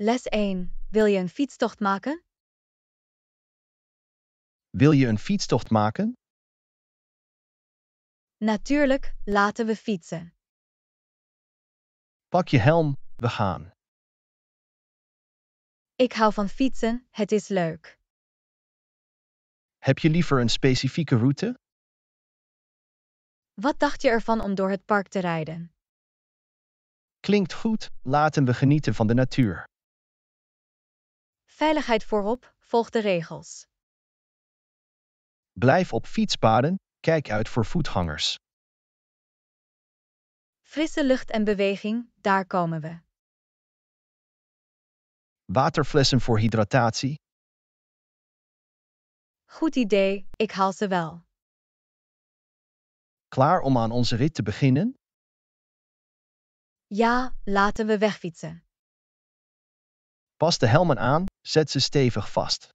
Les 1. Wil je een fietstocht maken? Wil je een fietstocht maken? Natuurlijk, laten we fietsen. Pak je helm, we gaan. Ik hou van fietsen, het is leuk. Heb je liever een specifieke route? Wat dacht je ervan om door het park te rijden? Klinkt goed, laten we genieten van de natuur. Veiligheid voorop, volg de regels. Blijf op fietspaden, kijk uit voor voetgangers. Frisse lucht en beweging, daar komen we. Waterflessen voor hydratatie. Goed idee, ik haal ze wel. Klaar om aan onze rit te beginnen? Ja, laten we wegfietsen. Pas de helmen aan, Zet ze stevig vast.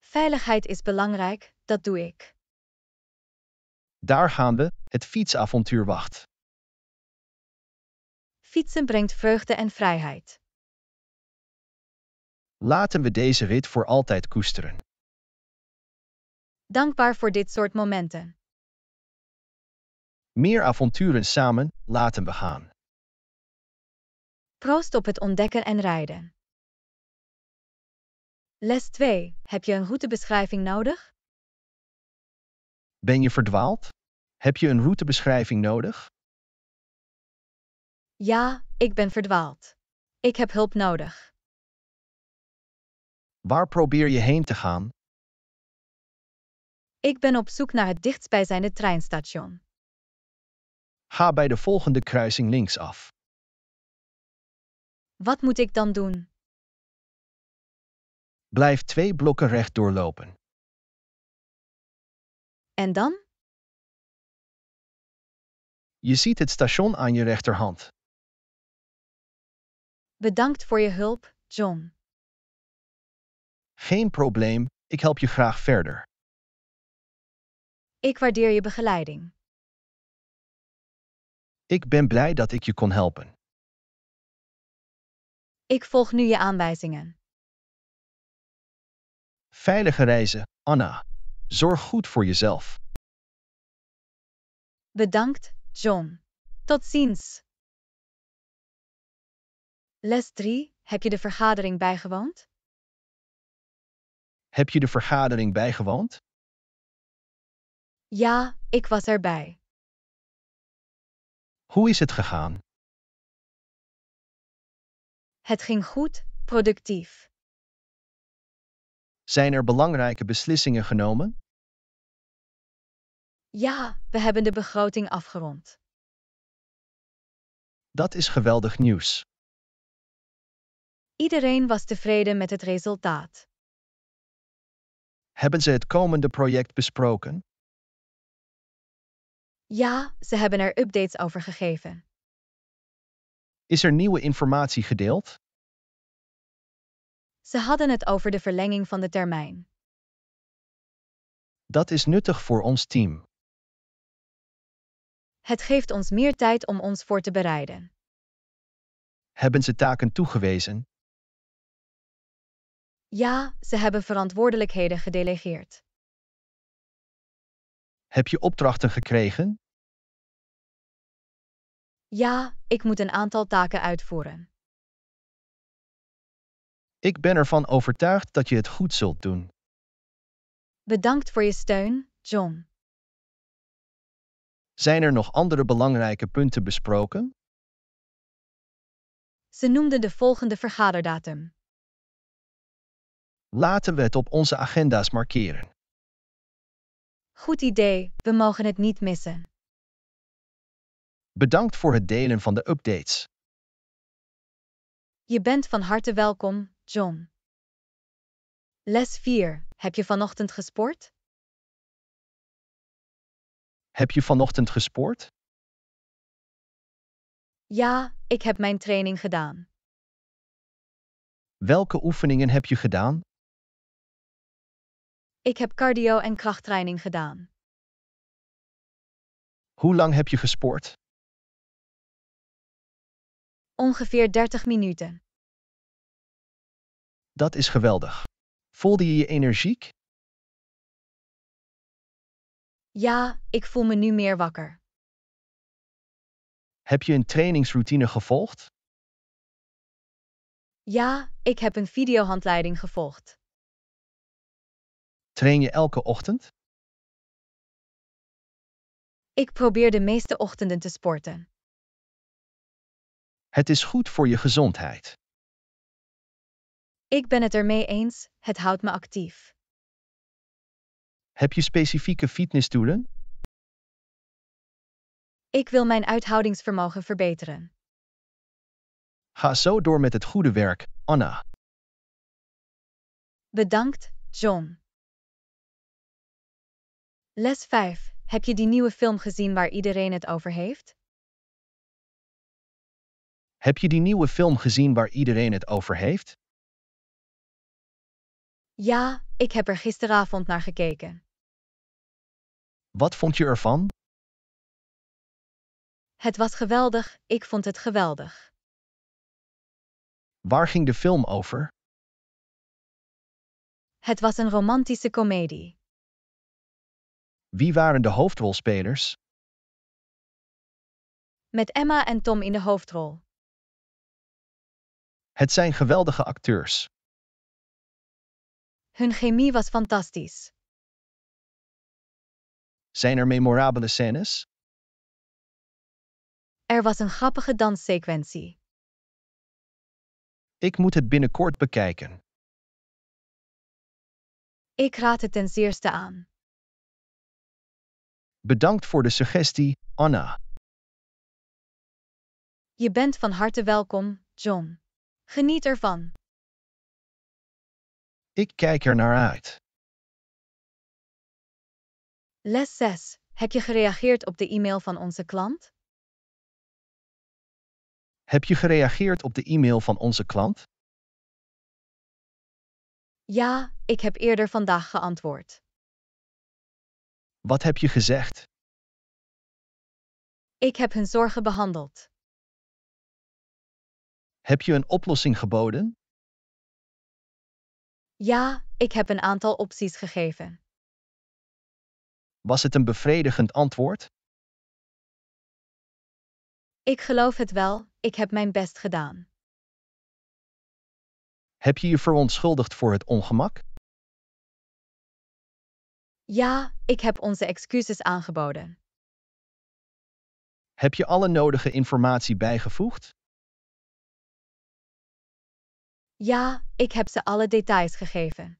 Veiligheid is belangrijk, dat doe ik. Daar gaan we, het fietsavontuur wacht. Fietsen brengt vreugde en vrijheid. Laten we deze rit voor altijd koesteren. Dankbaar voor dit soort momenten. Meer avonturen samen, laten we gaan. Proost op het ontdekken en rijden. Les 2. Heb je een routebeschrijving nodig? Ben je verdwaald? Heb je een routebeschrijving nodig? Ja, ik ben verdwaald. Ik heb hulp nodig. Waar probeer je heen te gaan? Ik ben op zoek naar het dichtstbijzijnde treinstation. Ga bij de volgende kruising linksaf. Wat moet ik dan doen? Blijf twee blokken recht doorlopen. En dan? Je ziet het station aan je rechterhand. Bedankt voor je hulp, John. Geen probleem, ik help je graag verder. Ik waardeer je begeleiding. Ik ben blij dat ik je kon helpen. Ik volg nu je aanwijzingen. Veilige reizen, Anna. Zorg goed voor jezelf. Bedankt, John. Tot ziens. Les 3. Heb je de vergadering bijgewoond? Heb je de vergadering bijgewoond? Ja, ik was erbij. Hoe is het gegaan? Het ging goed, productief. Zijn er belangrijke beslissingen genomen? Ja, we hebben de begroting afgerond. Dat is geweldig nieuws. Iedereen was tevreden met het resultaat. Hebben ze het komende project besproken? Ja, ze hebben er updates over gegeven. Is er nieuwe informatie gedeeld? Ze hadden het over de verlenging van de termijn. Dat is nuttig voor ons team. Het geeft ons meer tijd om ons voor te bereiden. Hebben ze taken toegewezen? Ja, ze hebben verantwoordelijkheden gedelegeerd. Heb je opdrachten gekregen? Ja, ik moet een aantal taken uitvoeren. Ik ben ervan overtuigd dat je het goed zult doen. Bedankt voor je steun, John. Zijn er nog andere belangrijke punten besproken? Ze noemden de volgende vergaderdatum. Laten we het op onze agenda's markeren. Goed idee, we mogen het niet missen. Bedankt voor het delen van de updates. Je bent van harte welkom, John. Les 4. Heb je vanochtend gesport? Heb je vanochtend gesport? Ja, ik heb mijn training gedaan. Welke oefeningen heb je gedaan? Ik heb cardio en krachttraining gedaan. Hoe lang heb je gesport? Ongeveer 30 minuten. Dat is geweldig. Voelde je je energiek? Ja, ik voel me nu meer wakker. Heb je een trainingsroutine gevolgd? Ja, ik heb een videohandleiding gevolgd. Train je elke ochtend? Ik probeer de meeste ochtenden te sporten. Het is goed voor je gezondheid. Ik ben het ermee eens, het houdt me actief. Heb je specifieke fitnessdoelen? Ik wil mijn uithoudingsvermogen verbeteren. Ga zo door met het goede werk, Anna. Bedankt, John. Les 5. Heb je die nieuwe film gezien waar iedereen het over heeft? Heb je die nieuwe film gezien waar iedereen het over heeft? Ja, ik heb er gisteravond naar gekeken. Wat vond je ervan? Het was geweldig, ik vond het geweldig. Waar ging de film over? Het was een romantische komedie. Wie waren de hoofdrolspelers? Met Emma en Tom in de hoofdrol. Het zijn geweldige acteurs. Hun chemie was fantastisch. Zijn er memorabele scènes? Er was een grappige danssequentie. Ik moet het binnenkort bekijken. Ik raad het ten zeerste aan. Bedankt voor de suggestie, Anna. Je bent van harte welkom, John. Geniet ervan. Ik kijk er naar uit. Les 6. Heb je gereageerd op de e-mail van onze klant? Heb je gereageerd op de e-mail van onze klant? Ja, ik heb eerder vandaag geantwoord. Wat heb je gezegd? Ik heb hun zorgen behandeld. Heb je een oplossing geboden? Ja, ik heb een aantal opties gegeven. Was het een bevredigend antwoord? Ik geloof het wel, ik heb mijn best gedaan. Heb je je verontschuldigd voor het ongemak? Ja, ik heb onze excuses aangeboden. Heb je alle nodige informatie bijgevoegd? Ja, ik heb ze alle details gegeven.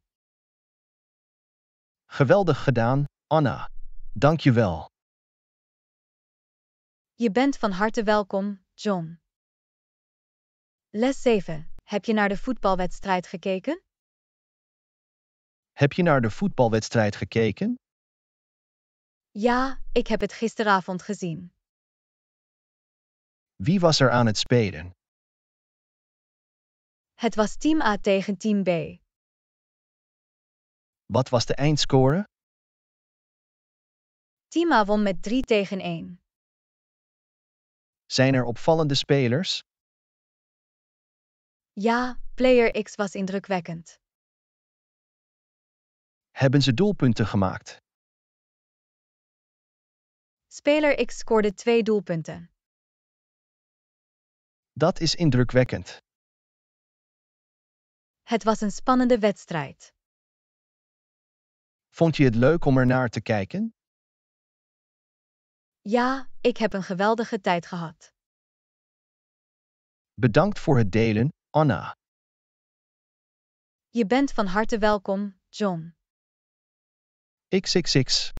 Geweldig gedaan, Anna. Dank je wel. Je bent van harte welkom, John. Les 7. Heb je naar de voetbalwedstrijd gekeken? Heb je naar de voetbalwedstrijd gekeken? Ja, ik heb het gisteravond gezien. Wie was er aan het spelen? Het was team A tegen team B. Wat was de eindscore? Team A won met 3 tegen 1. Zijn er opvallende spelers? Ja, player X was indrukwekkend. Hebben ze doelpunten gemaakt? Speler X scoorde twee doelpunten. Dat is indrukwekkend. Het was een spannende wedstrijd. Vond je het leuk om ernaar te kijken? Ja, ik heb een geweldige tijd gehad. Bedankt voor het delen, Anna. Je bent van harte welkom, John. XXX.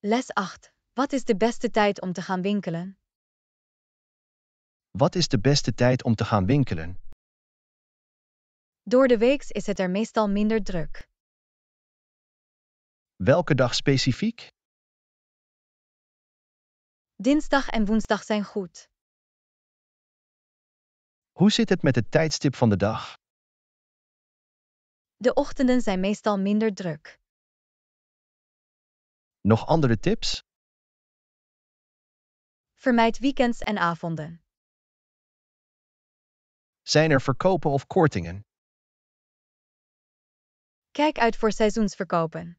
Les 8. Wat is de beste tijd om te gaan winkelen? Wat is de beste tijd om te gaan winkelen? Door de weeks is het er meestal minder druk. Welke dag specifiek? Dinsdag en woensdag zijn goed. Hoe zit het met het tijdstip van de dag? De ochtenden zijn meestal minder druk. Nog andere tips? Vermijd weekends en avonden. Zijn er verkopen of kortingen? Kijk uit voor seizoensverkopen.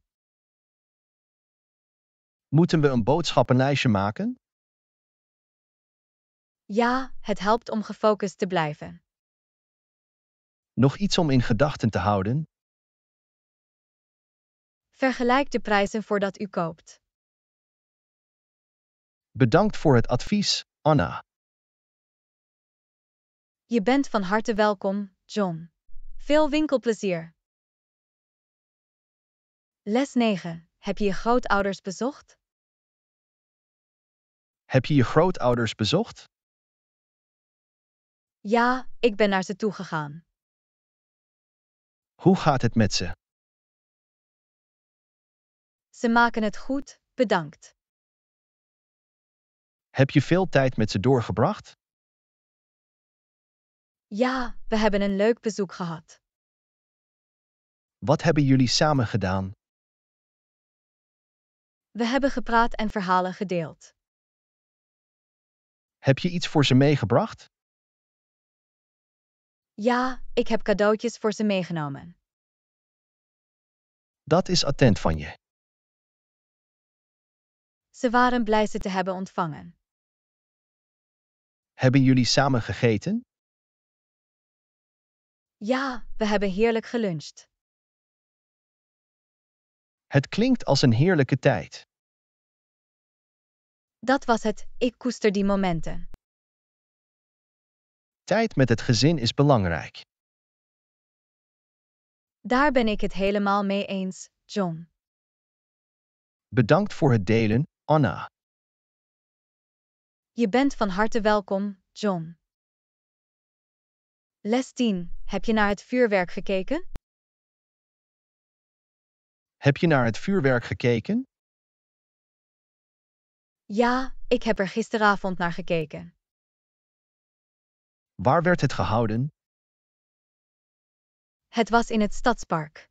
Moeten we een boodschappenlijstje maken? Ja, het helpt om gefocust te blijven. Nog iets om in gedachten te houden? Vergelijk de prijzen voordat u koopt. Bedankt voor het advies, Anna. Je bent van harte welkom, John. Veel winkelplezier! Les 9. Heb je je grootouders bezocht? Heb je je grootouders bezocht? Ja, ik ben naar ze toe gegaan. Hoe gaat het met ze? Ze maken het goed, bedankt. Heb je veel tijd met ze doorgebracht? Ja, we hebben een leuk bezoek gehad. Wat hebben jullie samen gedaan? We hebben gepraat en verhalen gedeeld. Heb je iets voor ze meegebracht? Ja, ik heb cadeautjes voor ze meegenomen. Dat is attent van je. Ze waren blij ze te hebben ontvangen. Hebben jullie samen gegeten? Ja, we hebben heerlijk geluncht. Het klinkt als een heerlijke tijd. Dat was het, ik koester die momenten. Tijd met het gezin is belangrijk. Daar ben ik het helemaal mee eens, John. Bedankt voor het delen, Anna. Je bent van harte welkom, John. Les 10. Heb je naar het vuurwerk gekeken? Heb je naar het vuurwerk gekeken? Ja, ik heb er gisteravond naar gekeken. Waar werd het gehouden? Het was in het stadspark.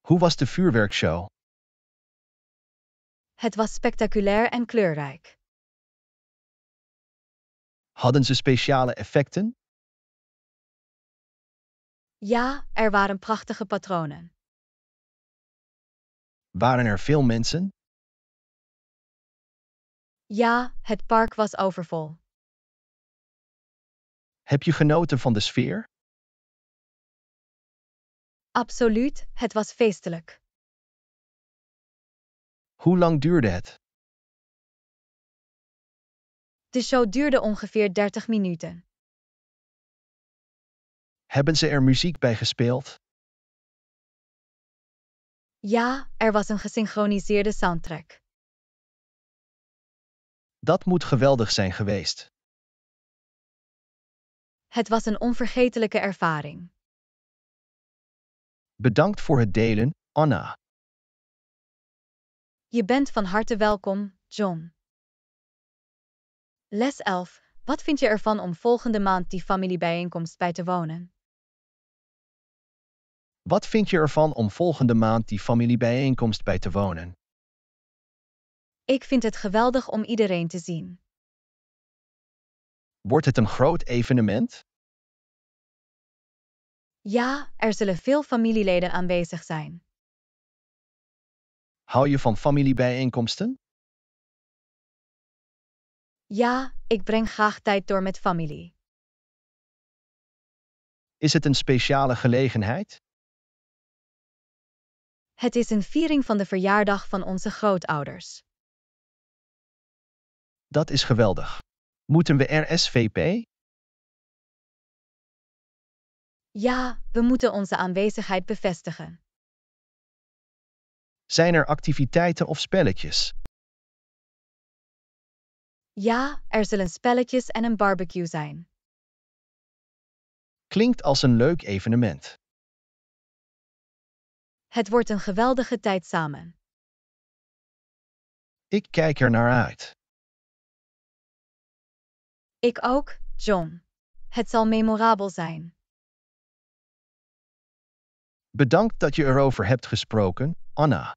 Hoe was de vuurwerkshow? Het was spectaculair en kleurrijk. Hadden ze speciale effecten? Ja, er waren prachtige patronen. Waren er veel mensen? Ja, het park was overvol. Heb je genoten van de sfeer? Absoluut, het was feestelijk. Hoe lang duurde het? De show duurde ongeveer 30 minuten. Hebben ze er muziek bij gespeeld? Ja, er was een gesynchroniseerde soundtrack. Dat moet geweldig zijn geweest. Het was een onvergetelijke ervaring. Bedankt voor het delen, Anna. Je bent van harte welkom, John. Les 11. Wat vind je ervan om volgende maand die familiebijeenkomst bij te wonen? Wat vind je ervan om volgende maand die familiebijeenkomst bij te wonen? Ik vind het geweldig om iedereen te zien. Wordt het een groot evenement? Ja, er zullen veel familieleden aanwezig zijn. Hou je van familiebijeenkomsten? Ja, ik breng graag tijd door met familie. Is het een speciale gelegenheid? Het is een viering van de verjaardag van onze grootouders. Dat is geweldig. Moeten we RSVP? Ja, we moeten onze aanwezigheid bevestigen. Zijn er activiteiten of spelletjes? Ja, er zullen spelletjes en een barbecue zijn. Klinkt als een leuk evenement. Het wordt een geweldige tijd samen. Ik kijk er naar uit. Ik ook, John. Het zal memorabel zijn. Bedankt dat je erover hebt gesproken, Anna.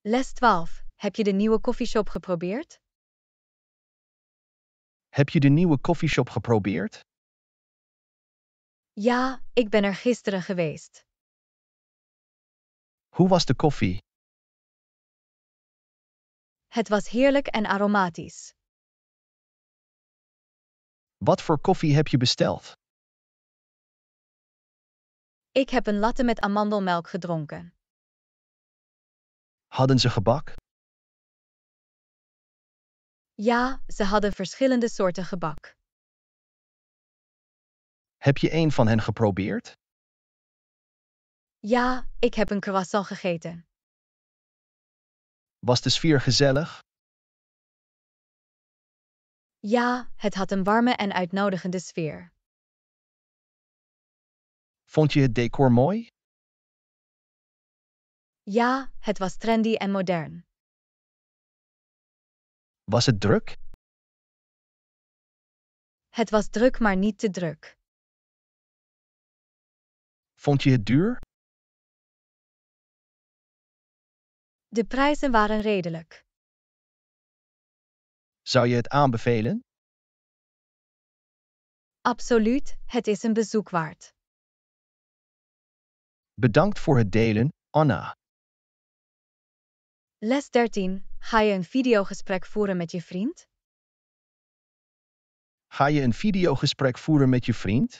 Les 12. Heb je de nieuwe koffieshop geprobeerd? Heb je de nieuwe koffieshop geprobeerd? Ja, ik ben er gisteren geweest. Hoe was de koffie? Het was heerlijk en aromatisch. Wat voor koffie heb je besteld? Ik heb een latte met amandelmelk gedronken. Hadden ze gebak? Ja, ze hadden verschillende soorten gebak. Heb je een van hen geprobeerd? Ja, ik heb een croissant gegeten. Was de sfeer gezellig? Ja, het had een warme en uitnodigende sfeer. Vond je het decor mooi? Ja, het was trendy en modern. Was het druk? Het was druk, maar niet te druk. Vond je het duur? De prijzen waren redelijk. Zou je het aanbevelen? Absoluut, het is een bezoek waard. Bedankt voor het delen, Anna. Les 13. Ga je een videogesprek voeren met je vriend? Ga je een videogesprek voeren met je vriend?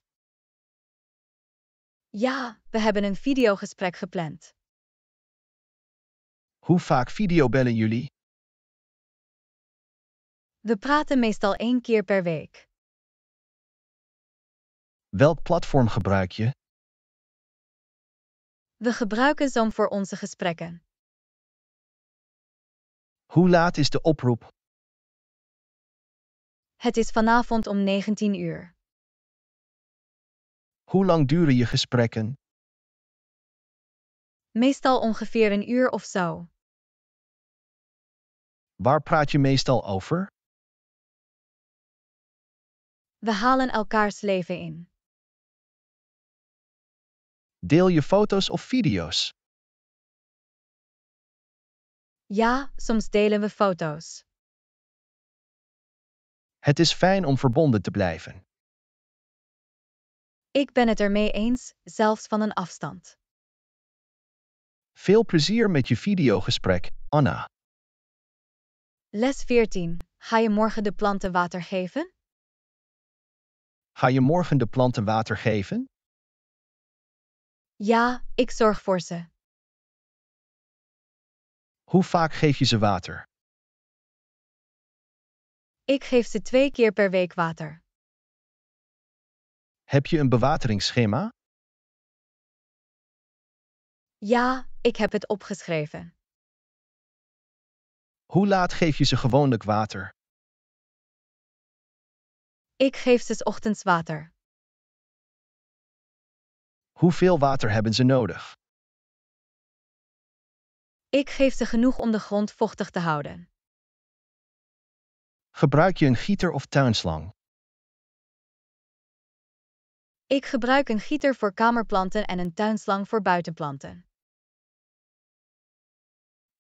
Ja, we hebben een videogesprek gepland. Hoe vaak videobellen jullie? We praten meestal één keer per week. Welk platform gebruik je? We gebruiken Zoom voor onze gesprekken. Hoe laat is de oproep? Het is vanavond om 19 uur. Hoe lang duren je gesprekken? Meestal ongeveer een uur of zo. Waar praat je meestal over? We halen elkaars leven in. Deel je foto's of video's? Ja, soms delen we foto's. Het is fijn om verbonden te blijven. Ik ben het ermee eens, zelfs van een afstand. Veel plezier met je videogesprek, Anna. Les 14. Ga je morgen de planten water geven? Ga je morgen de planten water geven? Ja, ik zorg voor ze. Hoe vaak geef je ze water? Ik geef ze twee keer per week water. Heb je een bewateringsschema? Ja, ik heb het opgeschreven. Hoe laat geef je ze gewoonlijk water? Ik geef ze ochtends water. Hoeveel water hebben ze nodig? Ik geef ze genoeg om de grond vochtig te houden. Gebruik je een gieter of tuinslang? Ik gebruik een gieter voor kamerplanten en een tuinslang voor buitenplanten.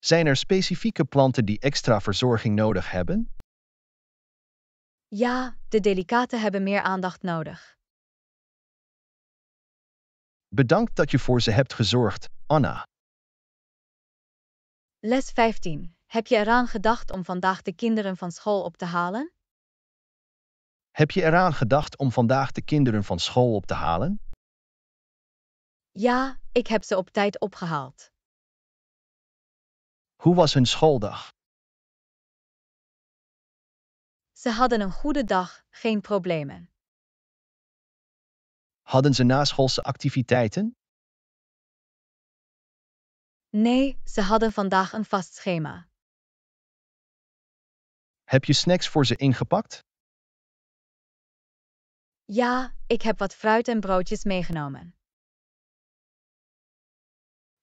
Zijn er specifieke planten die extra verzorging nodig hebben? Ja, de delicaten hebben meer aandacht nodig. Bedankt dat je voor ze hebt gezorgd, Anna. Les 15. Heb je eraan gedacht om vandaag de kinderen van school op te halen? Heb je eraan gedacht om vandaag de kinderen van school op te halen? Ja, ik heb ze op tijd opgehaald. Hoe was hun schooldag? Ze hadden een goede dag, geen problemen. Hadden ze naschoolse activiteiten? Nee, ze hadden vandaag een vast schema. Heb je snacks voor ze ingepakt? Ja, ik heb wat fruit en broodjes meegenomen.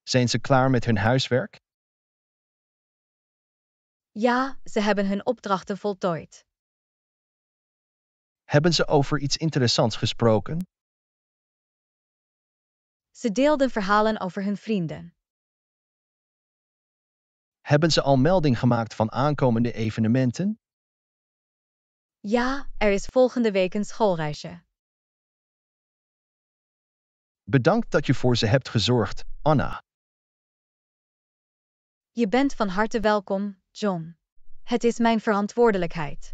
Zijn ze klaar met hun huiswerk? Ja, ze hebben hun opdrachten voltooid. Hebben ze over iets interessants gesproken? Ze deelden verhalen over hun vrienden. Hebben ze al melding gemaakt van aankomende evenementen? Ja, er is volgende week een schoolreisje. Bedankt dat je voor ze hebt gezorgd, Anna. Je bent van harte welkom, John. Het is mijn verantwoordelijkheid.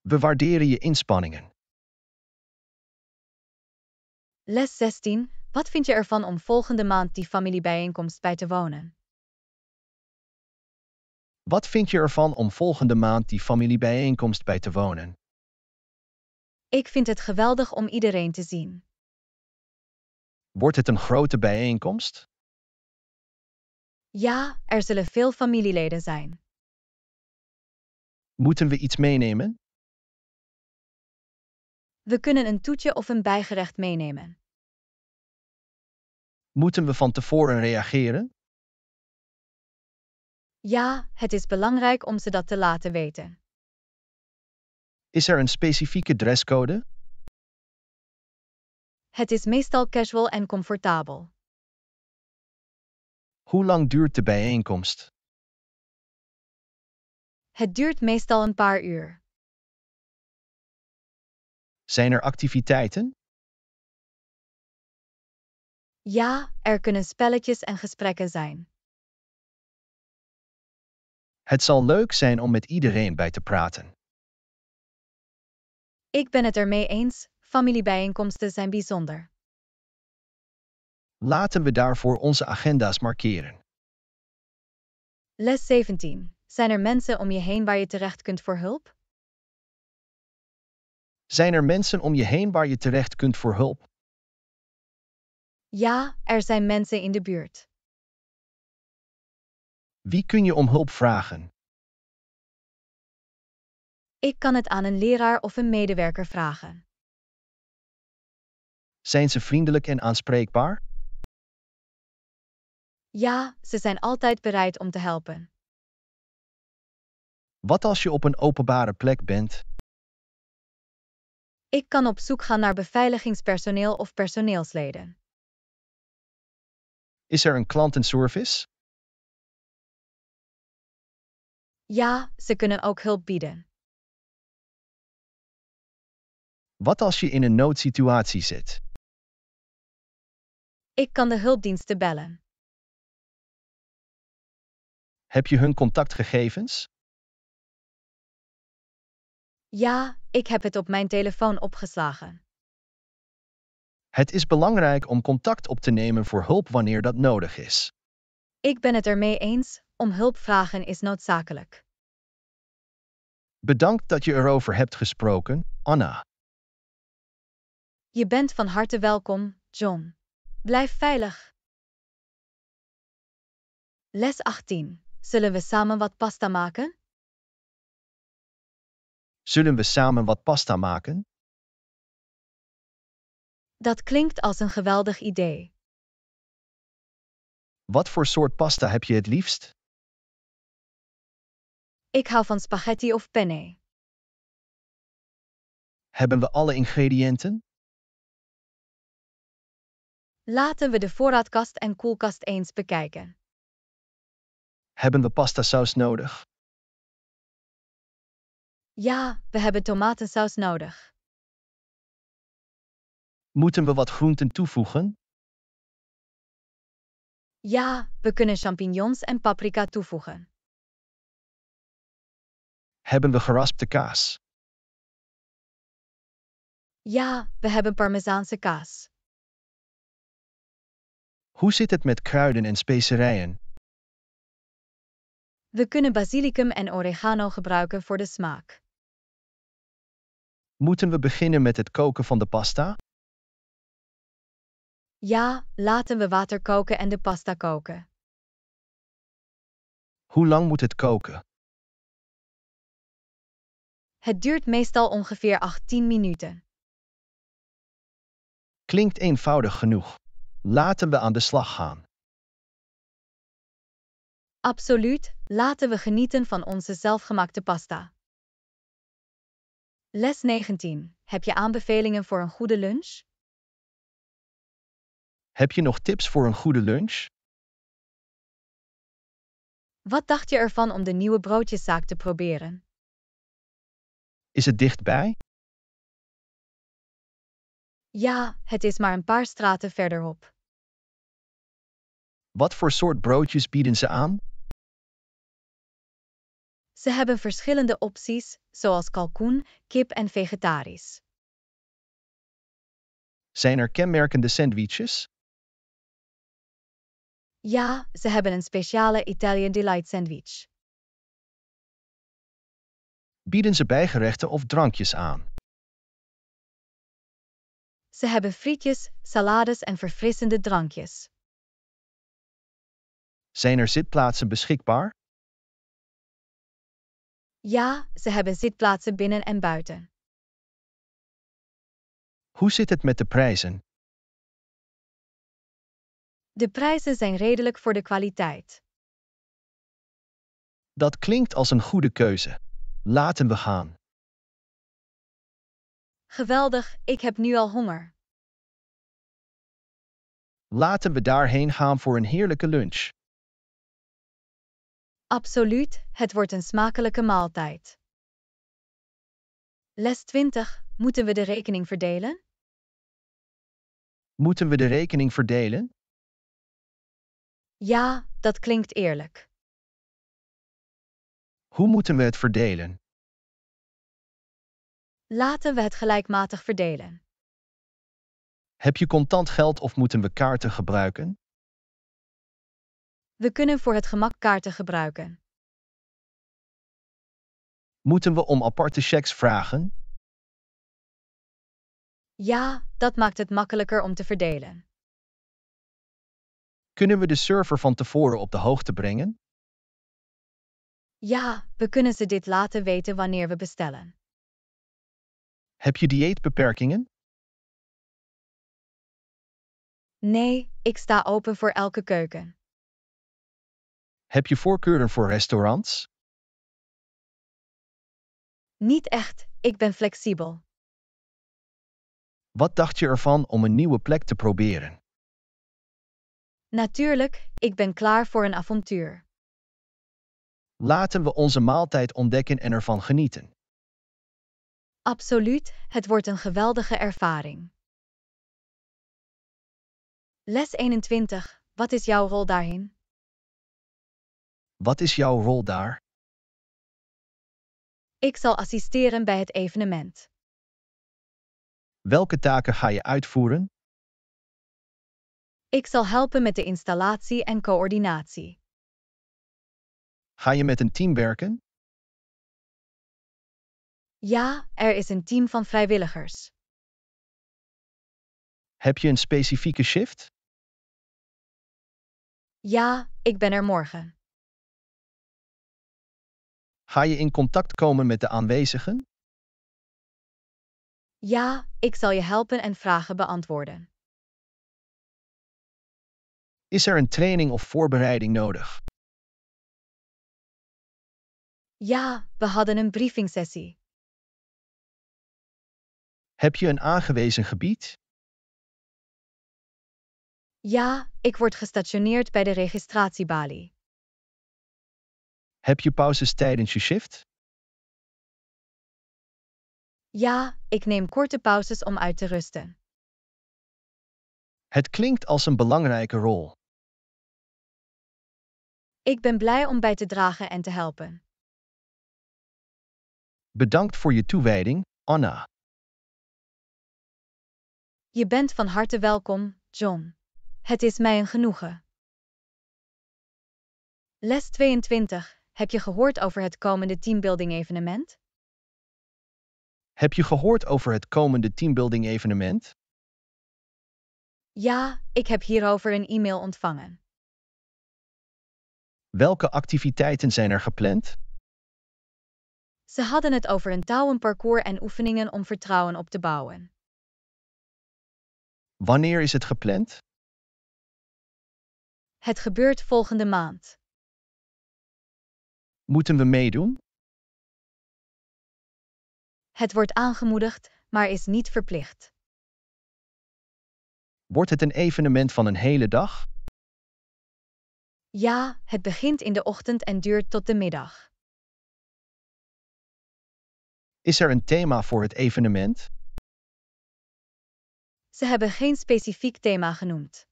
We waarderen je inspanningen. Les 16. Wat vind je ervan om volgende maand die familiebijeenkomst bij te wonen? Wat vind je ervan om volgende maand die familiebijeenkomst bij te wonen? Ik vind het geweldig om iedereen te zien. Wordt het een grote bijeenkomst? Ja, er zullen veel familieleden zijn. Moeten we iets meenemen? We kunnen een toetje of een bijgerecht meenemen. Moeten we van tevoren reageren? Ja, het is belangrijk om ze dat te laten weten. Is er een specifieke dresscode? Het is meestal casual en comfortabel. Hoe lang duurt de bijeenkomst? Het duurt meestal een paar uur. Zijn er activiteiten? Ja, er kunnen spelletjes en gesprekken zijn. Het zal leuk zijn om met iedereen bij te praten. Ik ben het ermee eens, familiebijeenkomsten zijn bijzonder. Laten we daarvoor onze agenda's markeren. Les 17. Zijn er mensen om je heen waar je terecht kunt voor hulp? Zijn er mensen om je heen waar je terecht kunt voor hulp? Ja, er zijn mensen in de buurt. Wie kun je om hulp vragen? Ik kan het aan een leraar of een medewerker vragen. Zijn ze vriendelijk en aanspreekbaar? Ja, ze zijn altijd bereid om te helpen. Wat als je op een openbare plek bent? Ik kan op zoek gaan naar beveiligingspersoneel of personeelsleden. Is er een klantenservice? Ja, ze kunnen ook hulp bieden. Wat als je in een noodsituatie zit? Ik kan de hulpdiensten bellen. Heb je hun contactgegevens? Ja, ik heb het op mijn telefoon opgeslagen. Het is belangrijk om contact op te nemen voor hulp wanneer dat nodig is. Ik ben het ermee eens, om hulp vragen is noodzakelijk. Bedankt dat je erover hebt gesproken, Anna. Je bent van harte welkom, John. Blijf veilig. Les 18 Zullen we samen wat pasta maken? Zullen we samen wat pasta maken? Dat klinkt als een geweldig idee. Wat voor soort pasta heb je het liefst? Ik hou van spaghetti of penne. Hebben we alle ingrediënten? Laten we de voorraadkast en koelkast eens bekijken. Hebben we pastasaus nodig? Ja, we hebben tomatensaus nodig. Moeten we wat groenten toevoegen? Ja, we kunnen champignons en paprika toevoegen. Hebben we geraspte kaas? Ja, we hebben parmezaanse kaas. Hoe zit het met kruiden en specerijen? We kunnen basilicum en oregano gebruiken voor de smaak. Moeten we beginnen met het koken van de pasta? Ja, laten we water koken en de pasta koken. Hoe lang moet het koken? Het duurt meestal ongeveer 18 minuten. Klinkt eenvoudig genoeg. Laten we aan de slag gaan. Absoluut, laten we genieten van onze zelfgemaakte pasta. Les 19. Heb je aanbevelingen voor een goede lunch? Heb je nog tips voor een goede lunch? Wat dacht je ervan om de nieuwe broodjeszaak te proberen? Is het dichtbij? Ja, het is maar een paar straten verderop. Wat voor soort broodjes bieden ze aan? Ze hebben verschillende opties, zoals kalkoen, kip en vegetarisch. Zijn er kenmerkende sandwiches? Ja, ze hebben een speciale Italian Delight sandwich. Bieden ze bijgerechten of drankjes aan? Ze hebben frietjes, salades en verfrissende drankjes. Zijn er zitplaatsen beschikbaar? Ja, ze hebben zitplaatsen binnen en buiten. Hoe zit het met de prijzen? De prijzen zijn redelijk voor de kwaliteit. Dat klinkt als een goede keuze. Laten we gaan. Geweldig, ik heb nu al honger. Laten we daarheen gaan voor een heerlijke lunch. Absoluut, het wordt een smakelijke maaltijd. Les 20. Moeten we de rekening verdelen? Moeten we de rekening verdelen? Ja, dat klinkt eerlijk. Hoe moeten we het verdelen? Laten we het gelijkmatig verdelen. Heb je contant geld of moeten we kaarten gebruiken? We kunnen voor het gemak kaarten gebruiken. Moeten we om aparte checks vragen? Ja, dat maakt het makkelijker om te verdelen. Kunnen we de server van tevoren op de hoogte brengen? Ja, we kunnen ze dit laten weten wanneer we bestellen. Heb je dieetbeperkingen? Nee, ik sta open voor elke keuken. Heb je voorkeuren voor restaurants? Niet echt, ik ben flexibel. Wat dacht je ervan om een nieuwe plek te proberen? Natuurlijk, ik ben klaar voor een avontuur. Laten we onze maaltijd ontdekken en ervan genieten. Absoluut, het wordt een geweldige ervaring. Les 21, wat is jouw rol daarin? Wat is jouw rol daar? Ik zal assisteren bij het evenement. Welke taken ga je uitvoeren? Ik zal helpen met de installatie en coördinatie. Ga je met een team werken? Ja, er is een team van vrijwilligers. Heb je een specifieke shift? Ja, ik ben er morgen. Ga je in contact komen met de aanwezigen? Ja, ik zal je helpen en vragen beantwoorden. Is er een training of voorbereiding nodig? Ja, we hadden een briefingsessie. Heb je een aangewezen gebied? Ja, ik word gestationeerd bij de registratiebalie. Heb je pauzes tijdens je shift? Ja, ik neem korte pauzes om uit te rusten. Het klinkt als een belangrijke rol. Ik ben blij om bij te dragen en te helpen. Bedankt voor je toewijding, Anna. Je bent van harte welkom, John. Het is mij een genoegen. Les 22. Heb je gehoord over het komende teambuilding evenement? Heb je gehoord over het komende teambuilding evenement? Ja, ik heb hierover een e-mail ontvangen. Welke activiteiten zijn er gepland? Ze hadden het over een touwenparcours en oefeningen om vertrouwen op te bouwen. Wanneer is het gepland? Het gebeurt volgende maand. Moeten we meedoen? Het wordt aangemoedigd, maar is niet verplicht. Wordt het een evenement van een hele dag? Ja, het begint in de ochtend en duurt tot de middag. Is er een thema voor het evenement? Ze hebben geen specifiek thema genoemd.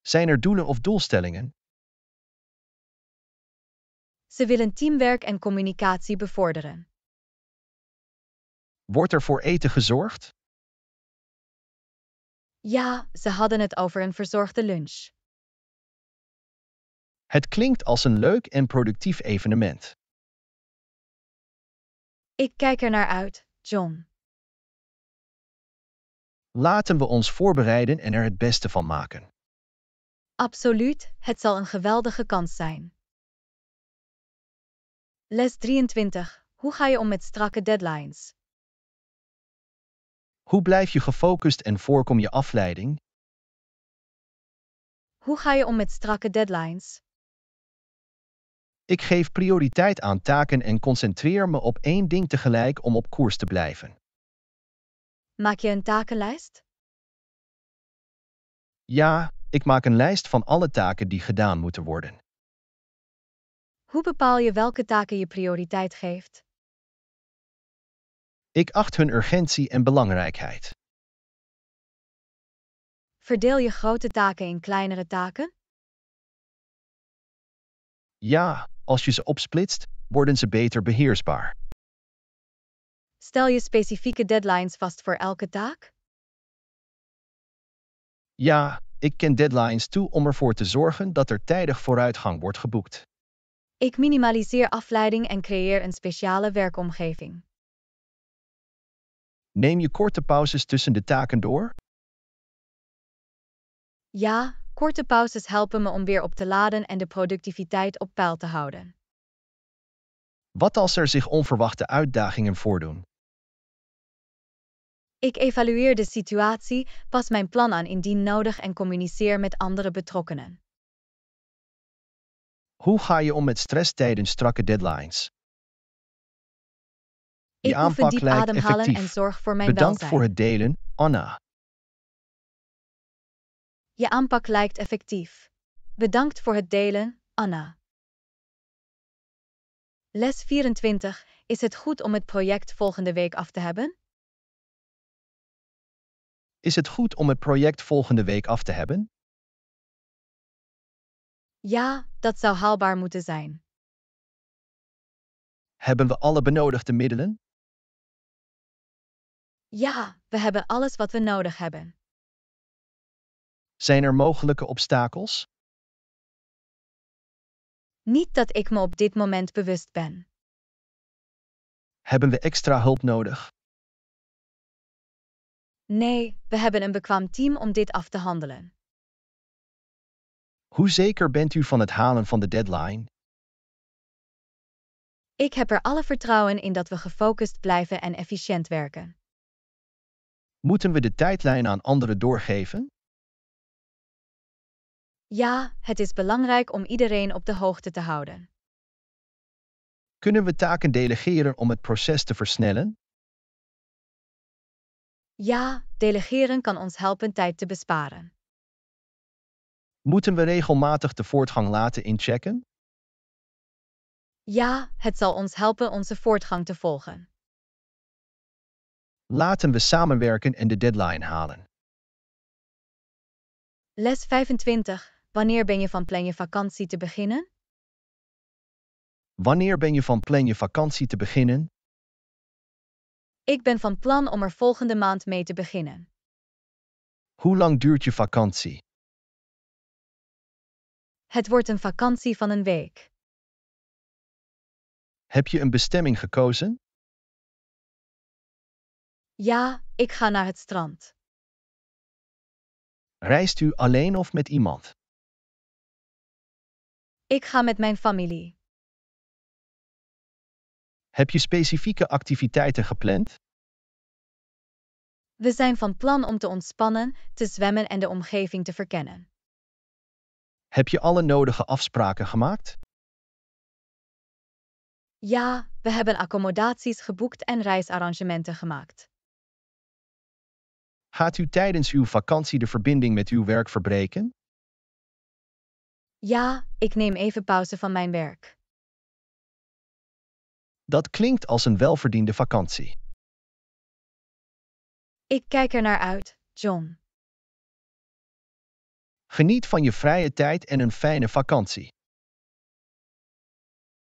Zijn er doelen of doelstellingen? Ze willen teamwerk en communicatie bevorderen. Wordt er voor eten gezorgd? Ja, ze hadden het over een verzorgde lunch. Het klinkt als een leuk en productief evenement. Ik kijk er naar uit, John. Laten we ons voorbereiden en er het beste van maken. Absoluut, het zal een geweldige kans zijn. Les 23. Hoe ga je om met strakke deadlines? Hoe blijf je gefocust en voorkom je afleiding? Hoe ga je om met strakke deadlines? Ik geef prioriteit aan taken en concentreer me op één ding tegelijk om op koers te blijven. Maak je een takenlijst? Ja, ik maak een lijst van alle taken die gedaan moeten worden. Hoe bepaal je welke taken je prioriteit geeft? Ik acht hun urgentie en belangrijkheid. Verdeel je grote taken in kleinere taken? Ja, als je ze opsplitst, worden ze beter beheersbaar. Stel je specifieke deadlines vast voor elke taak? Ja, ik ken deadlines toe om ervoor te zorgen dat er tijdig vooruitgang wordt geboekt. Ik minimaliseer afleiding en creëer een speciale werkomgeving. Neem je korte pauzes tussen de taken door? Ja, korte pauzes helpen me om weer op te laden en de productiviteit op peil te houden. Wat als er zich onverwachte uitdagingen voordoen? Ik evalueer de situatie, pas mijn plan aan indien nodig en communiceer met andere betrokkenen. Hoe ga je om met stress tijdens strakke deadlines? Je aanpak lijkt effectief. en zorg voor mijn Bedankt voor het delen, Anna. Je aanpak lijkt effectief. Bedankt voor het delen, Anna. Les 24. Is het goed om het project volgende week af te hebben? Is het goed om het project volgende week af te hebben? Ja, dat zou haalbaar moeten zijn. Hebben we alle benodigde middelen? Ja, we hebben alles wat we nodig hebben. Zijn er mogelijke obstakels? Niet dat ik me op dit moment bewust ben. Hebben we extra hulp nodig? Nee, we hebben een bekwam team om dit af te handelen. Hoe zeker bent u van het halen van de deadline? Ik heb er alle vertrouwen in dat we gefocust blijven en efficiënt werken. Moeten we de tijdlijn aan anderen doorgeven? Ja, het is belangrijk om iedereen op de hoogte te houden. Kunnen we taken delegeren om het proces te versnellen? Ja, delegeren kan ons helpen tijd te besparen. Moeten we regelmatig de voortgang laten inchecken? Ja, het zal ons helpen onze voortgang te volgen. Laten we samenwerken en de deadline halen. Les 25. Wanneer ben je van plan je vakantie te beginnen? Wanneer ben je van plan je vakantie te beginnen? Ik ben van plan om er volgende maand mee te beginnen. Hoe lang duurt je vakantie? Het wordt een vakantie van een week. Heb je een bestemming gekozen? Ja, ik ga naar het strand. Reist u alleen of met iemand? Ik ga met mijn familie. Heb je specifieke activiteiten gepland? We zijn van plan om te ontspannen, te zwemmen en de omgeving te verkennen. Heb je alle nodige afspraken gemaakt? Ja, we hebben accommodaties geboekt en reisarrangementen gemaakt. Gaat u tijdens uw vakantie de verbinding met uw werk verbreken? Ja, ik neem even pauze van mijn werk. Dat klinkt als een welverdiende vakantie. Ik kijk er naar uit, John. Geniet van je vrije tijd en een fijne vakantie.